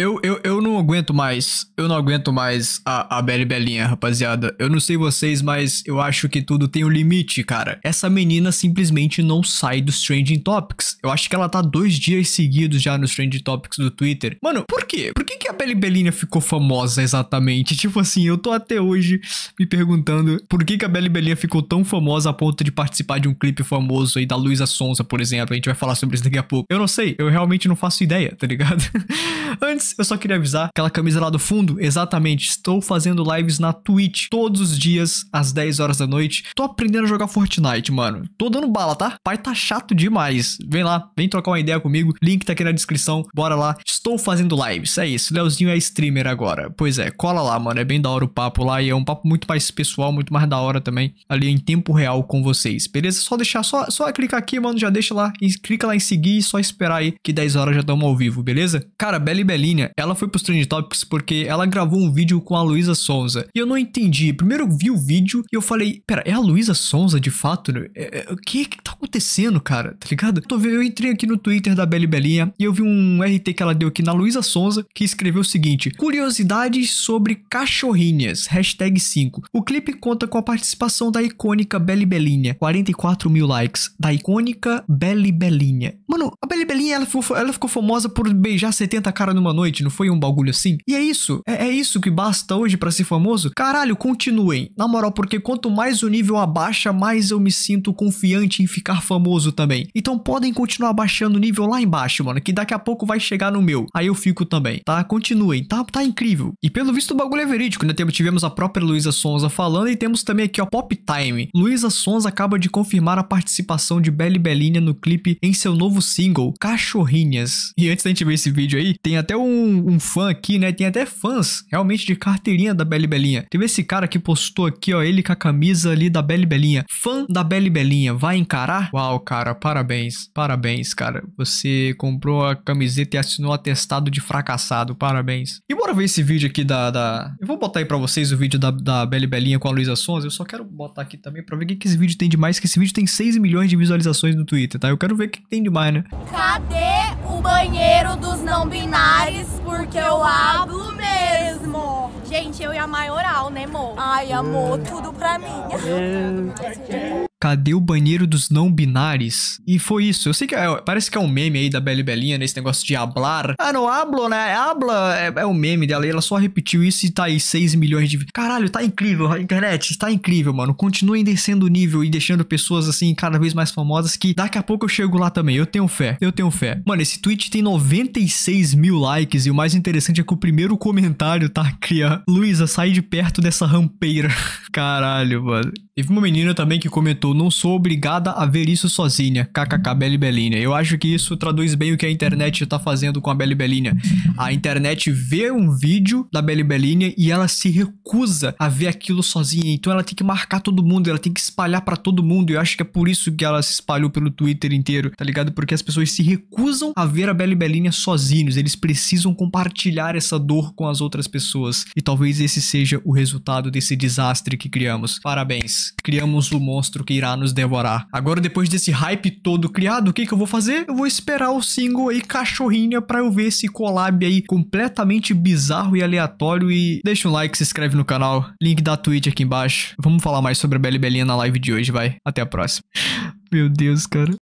Eu, eu, eu não aguento mais. Eu não aguento mais a, a Belle Belinha, rapaziada. Eu não sei vocês, mas eu acho que tudo tem um limite, cara. Essa menina simplesmente não sai dos Trending Topics. Eu acho que ela tá dois dias seguidos já nos Trending Topics do Twitter. Mano, por quê? Por que, que a Belle Belinha ficou famosa exatamente? Tipo assim, eu tô até hoje me perguntando por que, que a Belle Belinha ficou tão famosa a ponto de participar de um clipe famoso aí da Luísa Sonza, por exemplo. A gente vai falar sobre isso daqui a pouco. Eu não sei, eu realmente não faço ideia, tá ligado? Antes, eu só queria avisar, aquela camisa lá do fundo, exatamente, estou fazendo lives na Twitch todos os dias, às 10 horas da noite. Tô aprendendo a jogar Fortnite, mano. Tô dando bala, tá? Pai tá chato demais. Vem lá, vem trocar uma ideia comigo, link tá aqui na descrição, bora lá. Estou fazendo lives, é isso, Leozinho é streamer agora. Pois é, cola lá, mano, é bem da hora o papo lá e é um papo muito mais pessoal, muito mais da hora também, ali em tempo real com vocês, beleza? Só deixar, só, só clicar aqui, mano, já deixa lá, clica lá em seguir e só esperar aí que 10 horas já estamos ao vivo, beleza? Cara, beleza Libelinha, ela foi pros Trend Topics porque ela gravou um vídeo com a Luísa Sonza. E eu não entendi. Primeiro eu vi o vídeo e eu falei, pera, é a Luísa Sonza de fato? Né? É, é, o que que tá acontecendo, cara? Tá ligado? Tô vendo, eu entrei aqui no Twitter da Beli Belinha e eu vi um RT que ela deu aqui na Luísa Sonza que escreveu o seguinte: Curiosidades sobre cachorrinhas, hashtag 5. O clipe conta com a participação da icônica Beli Belinha, 44 mil likes, da icônica Beli Belinha. Mano, a Beli Belinha ela ficou, ela ficou famosa por beijar 70 caras cara numa noite, não foi um bagulho assim? E é isso, é, é isso que basta hoje para ser famoso? Caralho, continuem. Na moral, porque quanto mais o nível abaixa, mais eu me sinto confiante em ficar famoso também. Então podem continuar baixando o nível lá embaixo, mano, que daqui a pouco vai chegar no meu. Aí eu fico também, tá? Continuem, tá? Tá incrível. E pelo visto o bagulho é verídico, né? Tivemos a própria Luísa Sonza falando e temos também aqui, ó, Pop Time. Luísa Sonza acaba de confirmar a participação de Belle Belinha no clipe em seu novo single, Cachorrinhas. E antes da gente ver esse vídeo aí, tem a até um, um, fã aqui, né? Tem até fãs realmente de carteirinha da Beli Belinha. Teve esse cara que postou aqui, ó, ele com a camisa ali da Beli Belinha. Fã da Beli Belinha, vai encarar? Uau, cara, parabéns, parabéns, cara. Você comprou a camiseta e assinou o atestado de fracassado, parabéns. E bora ver esse vídeo aqui da. da... Eu vou botar aí pra vocês o vídeo da, da Beli Belinha com a Luísa Sons. Eu só quero botar aqui também pra ver o que, que esse vídeo tem de mais, que esse vídeo tem 6 milhões de visualizações no Twitter, tá? Eu quero ver o que, que tem de mais, né? Cadê? não binários porque eu hablo mesmo. Gente, eu e a maioral, né, amor? Ai, amor, hum. tudo pra mim. Hum. Cadê o banheiro dos não binários? E foi isso. Eu sei que é, parece que é um meme aí da Belle Belinha nesse negócio de hablar. Ah, não hablo, né? Habla é, é um meme dela. E ela só repetiu isso e tá aí 6 milhões de. Caralho, tá incrível, a internet. Tá incrível, mano. Continuem descendo o nível e deixando pessoas assim cada vez mais famosas que daqui a pouco eu chego lá também. Eu tenho fé. Eu tenho fé. Mano, esse tweet tem 96 mil likes e o mais interessante é que o primeiro comentário tá ó. Luísa, sai de perto dessa rampeira. Caralho, mano. Teve uma menina também que comentou eu não sou obrigada a ver isso sozinha. KKK Belly Belinha. Eu acho que isso traduz bem o que a internet tá fazendo com a Belly Belinha. A internet vê um vídeo da Belly Belinha e ela se recusa a ver aquilo sozinha. Então ela tem que marcar todo mundo, ela tem que espalhar para todo mundo. Eu acho que é por isso que ela se espalhou pelo Twitter inteiro, tá ligado? Porque as pessoas se recusam a ver a Belly Belinha sozinhos. Eles precisam compartilhar essa dor com as outras pessoas. E talvez esse seja o resultado desse desastre que criamos. Parabéns. Criamos o monstro que irá nos devorar. Agora, depois desse hype todo criado, o que, que eu vou fazer? Eu vou esperar o single aí Cachorrinha pra eu ver esse collab aí completamente bizarro e aleatório. E deixa um like, se inscreve no canal, link da Twitch aqui embaixo. Vamos falar mais sobre a Beli Belinha na live de hoje, vai. Até a próxima. Meu Deus, cara.